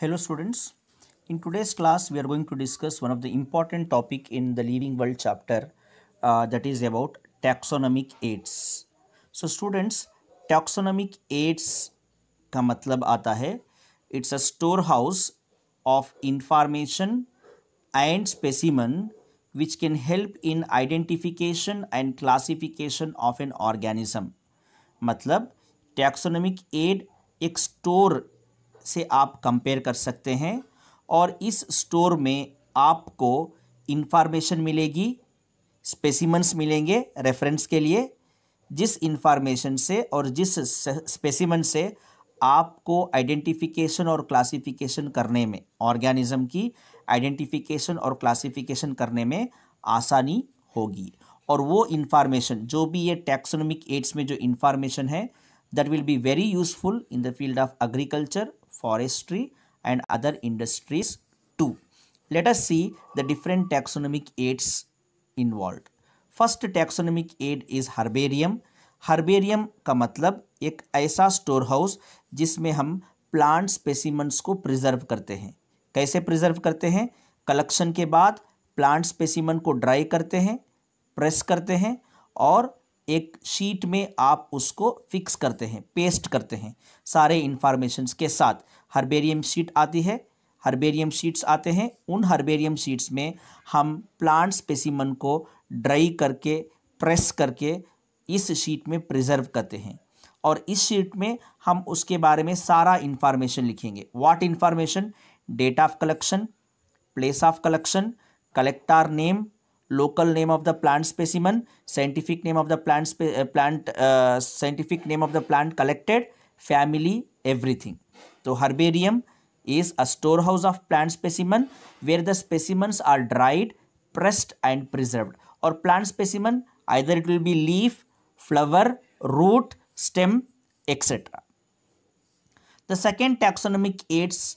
hello students in today's class we are going to discuss one of the important topic in the living world chapter uh, that is about taxonomic aids so students taxonomic aids का मतलब आता है it's a storehouse of information and specimen which can help in identification and classification of an organism मतलब taxonomic aid एक store से आप compare कर सकते हैं और इस स्टोर में आपको इन्फॉर्मेशन मिलेगी स्पेसिमेंट्स मिलेंगे रेफरेंस के लिए जिस इन्फॉर्मेशन से और जिस स्पेसिमेंट से आपको आइडेंटिफिकेशन और क्लासिफिकेशन करने में ऑर्गेनिज्म की आइडेंटिफिकेशन और क्लासिफिकेशन करने में आसानी होगी और वो इन्फॉर्मेशन जो भी ये टैक्सोनॉमिक एड्स में जो इन्फॉर्मेशन है that will be very useful in the field of agriculture, forestry and other industries too. Let us see the different taxonomic aids involved. First taxonomic aid is herbarium. herbarium ka matlab ek aisa storehouse jisme hum plant specimens ko preserve karte hain kaise preserve karte hain collection ke baad plant specimen ko dry karte hain press karte hain हैं और एक sheet में आप उसको fix करते हैं paste करते हैं सारे इन्फॉर्मेशंस के साथ हर्बेरियम शीट आती है हर्बेरियम शीट्स आते हैं उन हर्बेरियम शीट्स में हम प्लांट स्पेसिमन को ड्राई करके प्रेस करके इस शीट में प्रिजर्व करते हैं और इस शीट में हम उसके बारे में सारा इन्फॉर्मेशन लिखेंगे what information date of collection place of collection collector name local name of the plant specimen, scientific name of the plant, uh, plant uh, scientific name of the plant collected, family, everything. So herbarium is a storehouse of plant specimen where the specimens are dried, pressed and preserved. Or plant specimen, either it will be leaf, flower, root, stem, etc. The second taxonomic aids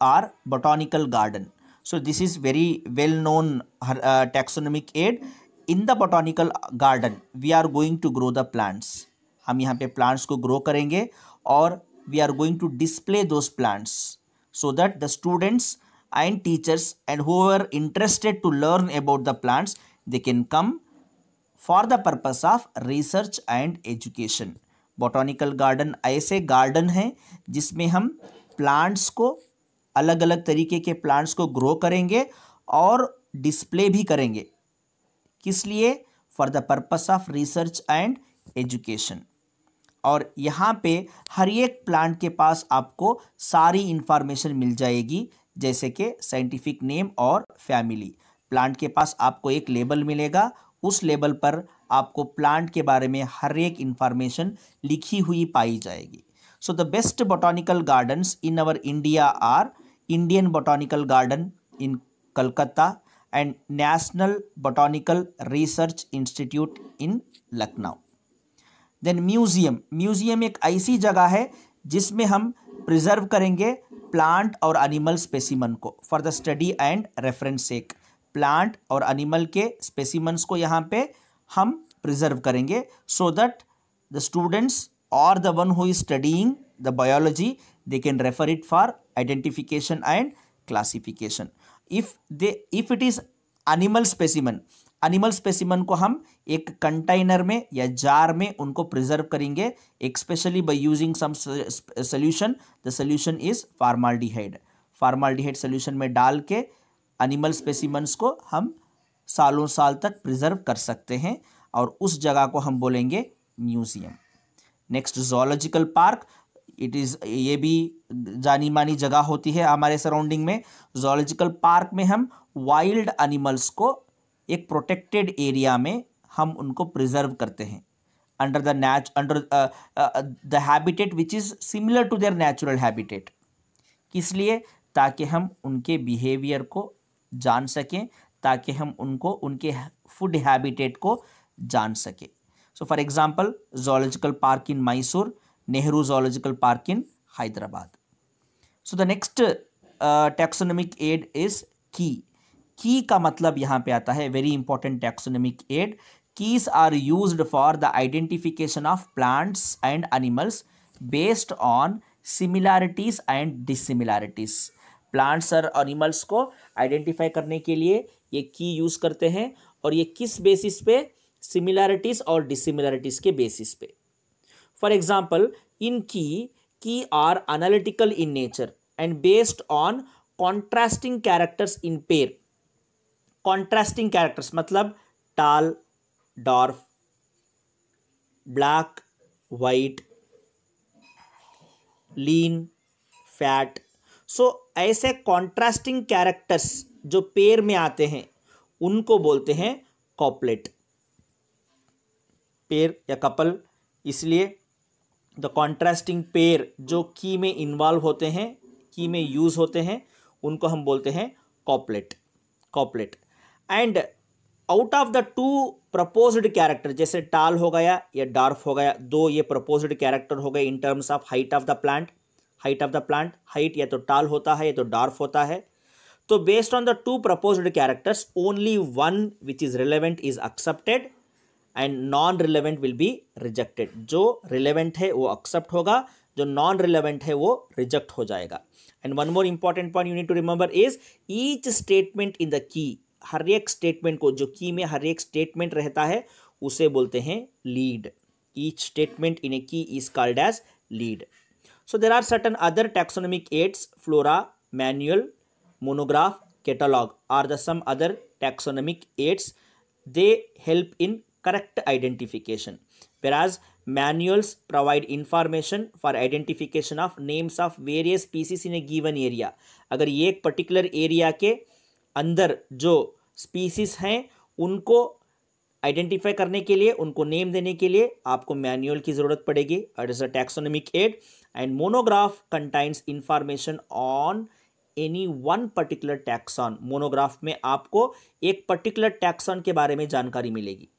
are botanical garden. so this is very well known uh, taxonomic aid in the botanical garden we are going to grow the plants हम यहाँ पे plants को grow करेंगे और we are going to display those plants so that the students and teachers and whoever interested to learn about the plants they can come for the purpose of research and education botanical garden ऐसे garden हैं जिसमें हम plants को अलग अलग तरीके के plants को ग्रो करेंगे और डिस्प्ले भी करेंगे किस लिए for the purpose of research and education और यहाँ पे हर एक प्लांट के पास आपको सारी इन्फॉर्मेशन मिल जाएगी जैसे कि साइंटिफिक नेम और फैमिली प्लांट के पास आपको एक लेबल मिलेगा उस लेबल पर आपको प्लांट के बारे में हर एक इन्फॉर्मेशन लिखी हुई पाई जाएगी so the best botanical gardens in our India are Indian botanical garden in Calcutta and national botanical research institute in Lucknow then museum museum एक ऐसी जगह है जिसमें हम प्रिजर्व करेंगे प्लांट और एनिमल स्पेसिमन को for the study and reference sake plant और एनिमल के स्पेसिमन्स को यहाँ पे हम प्रिजर्व करेंगे सो दैट द स्टूडेंट्स और the one who is studying the biology they can refer it for identification and classification if they if it is animal specimen animal specimen को हम एक कंटेनर में या जार में उनको preserve करेंगे especially by using some solution the solution is formaldehyde formaldehyde solution में डाल के एनिमल स्पेसिमन्स को हम सालों साल तक प्रिजर्व कर सकते हैं और उस जगह को हम बोलेंगे museum next zoological park it is ये भी जानी मानी जगह होती है हमारे सराउंडिंग में जोलॉजिकल पार्क में हम वाइल्ड एनिमल्स को एक प्रोटेक्टेड एरिया में हम उनको प्रिजर्व करते हैं under the nature under the habitat which is similar to their natural habitat किस लिए ताकि हम उनके बिहेवियर को जान सकें ताकि हम उनको उनके फूड हैबिटेट को जान सकें so for example zoological park in Mysore Nehru Zoological Park in Hyderabad. So the next uh, taxonomic aid is key. की का मतलब यहाँ पे आता है very important taxonomic aid keys are used for the identification of plants and animals based on similarities and dissimilarities plants और animals को identify करने के लिए ये की यूज़ करते हैं और ये किस बेसिस पे सिमिलैरिटीज़ और डिसिमिलैरिटीज़ के बेसिस पे for example in key are analytical in nature and based on contrasting characters in pair contrasting characters मतलब tall dwarf black white lean fat so ऐसे कॉन्ट्रास्टिंग कैरेक्टर्स जो पेर में आते हैं उनको बोलते हैं कॉपलेट पेर या कपल इसलिए द कॉन्ट्रास्टिंग पेयर जो की में इन्वॉल्व होते हैं की में यूज़ होते हैं उनको हम बोलते हैं couplet couplet and out of the two proposed character जैसे टाल हो गया या डार्फ हो गया दो ये प्रपोज्ड कैरेक्टर हो गए in terms of height of the plant height of the plant height या तो टाल होता है या तो डार्फ होता है तो based on the two proposed characters only one which is relevant is accepted and non relevant will be rejected जो रिलेवेंट है वो एक्सेप्ट होगा जो नॉन रिलेवेंट है वो रिजेक्ट हो जाएगा and one more important point you need to remember is each statement in the key हर एक स्टेटमेंट को जो की में हर एक स्टेटमेंट रहता है उसे बोलते हैं lead each statement in a key is called as lead so there are certain other taxonomic aids flora manual monograph catalogue are the some other taxonomic aids they help in correct identification whereas manuals provide information for identification of names of various species in a given area अगर ये एक particular area के अंदर जो species हैं उनको identify करने के लिए उनको नेम देने के लिए आपको मैनुअल की ज़रूरत पड़ेगी और is a taxonomic aid and monograph contains information on any one particular taxon monograph में आपको एक पर्टिकुलर टैक्सॉन के बारे में जानकारी मिलेगी